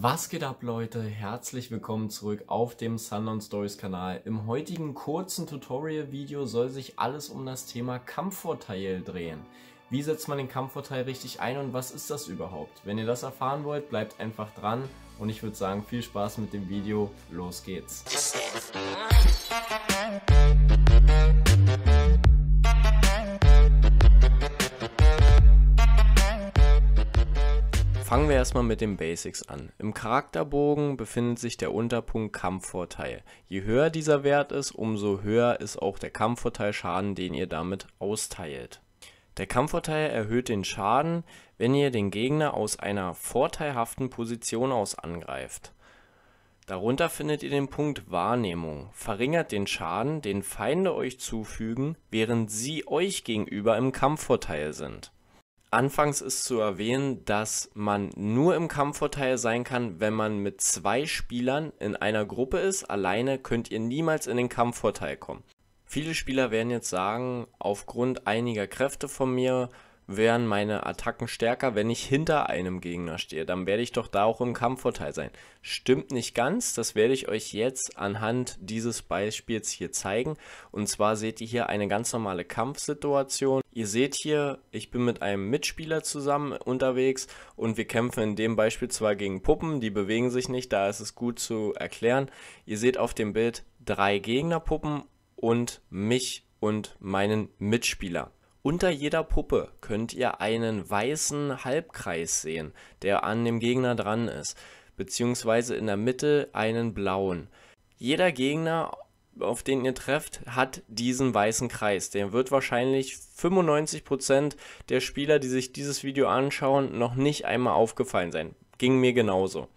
Was geht ab Leute? Herzlich willkommen zurück auf dem Sundown Stories Kanal. Im heutigen kurzen Tutorial Video soll sich alles um das Thema Kampfvorteil drehen. Wie setzt man den Kampfvorteil richtig ein und was ist das überhaupt? Wenn ihr das erfahren wollt, bleibt einfach dran und ich würde sagen, viel Spaß mit dem Video. Los geht's! Fangen wir erstmal mit den Basics an. Im Charakterbogen befindet sich der Unterpunkt Kampfvorteil. Je höher dieser Wert ist, umso höher ist auch der Kampfvorteil Schaden, den ihr damit austeilt. Der Kampfvorteil erhöht den Schaden, wenn ihr den Gegner aus einer vorteilhaften Position aus angreift. Darunter findet ihr den Punkt Wahrnehmung. Verringert den Schaden, den Feinde euch zufügen, während sie euch gegenüber im Kampfvorteil sind. Anfangs ist zu erwähnen, dass man nur im Kampfvorteil sein kann, wenn man mit zwei Spielern in einer Gruppe ist. Alleine könnt ihr niemals in den Kampfvorteil kommen. Viele Spieler werden jetzt sagen, aufgrund einiger Kräfte von mir wären meine Attacken stärker, wenn ich hinter einem Gegner stehe. Dann werde ich doch da auch im Kampfvorteil sein. Stimmt nicht ganz, das werde ich euch jetzt anhand dieses Beispiels hier zeigen. Und zwar seht ihr hier eine ganz normale Kampfsituation. Ihr seht hier, ich bin mit einem Mitspieler zusammen unterwegs und wir kämpfen in dem Beispiel zwar gegen Puppen, die bewegen sich nicht, da ist es gut zu erklären. Ihr seht auf dem Bild drei Gegnerpuppen und mich und meinen Mitspieler. Unter jeder Puppe könnt ihr einen weißen Halbkreis sehen, der an dem Gegner dran ist, beziehungsweise in der Mitte einen blauen. Jeder Gegner, auf den ihr trefft, hat diesen weißen Kreis. Der wird wahrscheinlich 95% der Spieler, die sich dieses Video anschauen, noch nicht einmal aufgefallen sein. Ging mir genauso.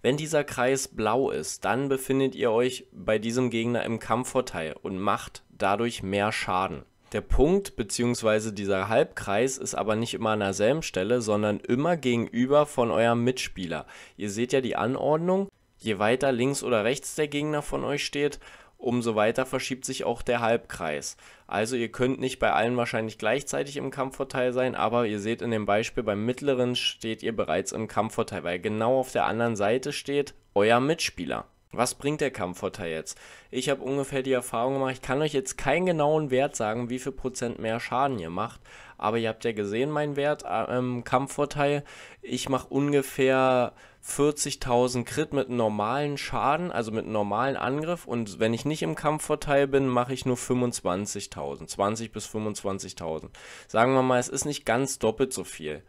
Wenn dieser Kreis blau ist, dann befindet ihr euch bei diesem Gegner im Kampfvorteil und macht dadurch mehr Schaden. Der Punkt bzw. dieser Halbkreis ist aber nicht immer an derselben Stelle, sondern immer gegenüber von eurem Mitspieler. Ihr seht ja die Anordnung, je weiter links oder rechts der Gegner von euch steht, umso weiter verschiebt sich auch der Halbkreis. Also ihr könnt nicht bei allen wahrscheinlich gleichzeitig im Kampfvorteil sein, aber ihr seht in dem Beispiel, beim mittleren steht ihr bereits im Kampfvorteil, weil genau auf der anderen Seite steht euer Mitspieler. Was bringt der Kampfvorteil jetzt? Ich habe ungefähr die Erfahrung gemacht, ich kann euch jetzt keinen genauen Wert sagen, wie viel Prozent mehr Schaden ihr macht, aber ihr habt ja gesehen, mein Wert, äh, ähm, Kampfvorteil, ich mache ungefähr 40.000 Crit mit normalen Schaden, also mit normalen Angriff und wenn ich nicht im Kampfvorteil bin, mache ich nur 25.000, 20.000 bis 25.000. Sagen wir mal, es ist nicht ganz doppelt so viel.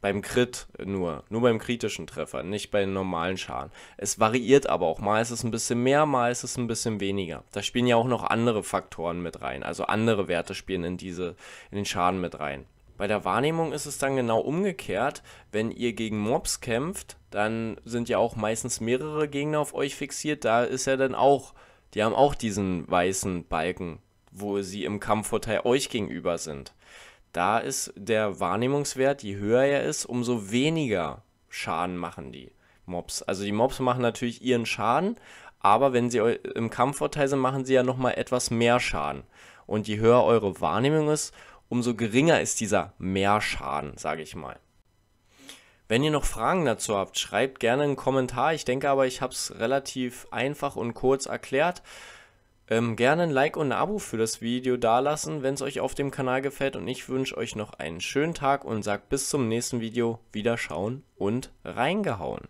Beim Crit nur. Nur beim kritischen Treffer, nicht bei den normalen Schaden. Es variiert aber auch. Mal ist es ein bisschen mehr, mal ist es ein bisschen weniger. Da spielen ja auch noch andere Faktoren mit rein. Also andere Werte spielen in, diese, in den Schaden mit rein. Bei der Wahrnehmung ist es dann genau umgekehrt. Wenn ihr gegen Mobs kämpft, dann sind ja auch meistens mehrere Gegner auf euch fixiert. Da ist ja dann auch, die haben auch diesen weißen Balken, wo sie im Kampfvorteil euch gegenüber sind. Da ist der Wahrnehmungswert, je höher er ist, umso weniger Schaden machen die Mobs. Also die Mobs machen natürlich ihren Schaden, aber wenn sie im Kampfvorteil sind, machen sie ja nochmal etwas mehr Schaden. Und je höher eure Wahrnehmung ist, umso geringer ist dieser Mehrschaden, sage ich mal. Wenn ihr noch Fragen dazu habt, schreibt gerne einen Kommentar. Ich denke aber, ich habe es relativ einfach und kurz erklärt. Ähm, gerne ein Like und ein Abo für das Video dalassen, wenn es euch auf dem Kanal gefällt. Und ich wünsche euch noch einen schönen Tag und sage bis zum nächsten Video. Wiederschauen und reingehauen.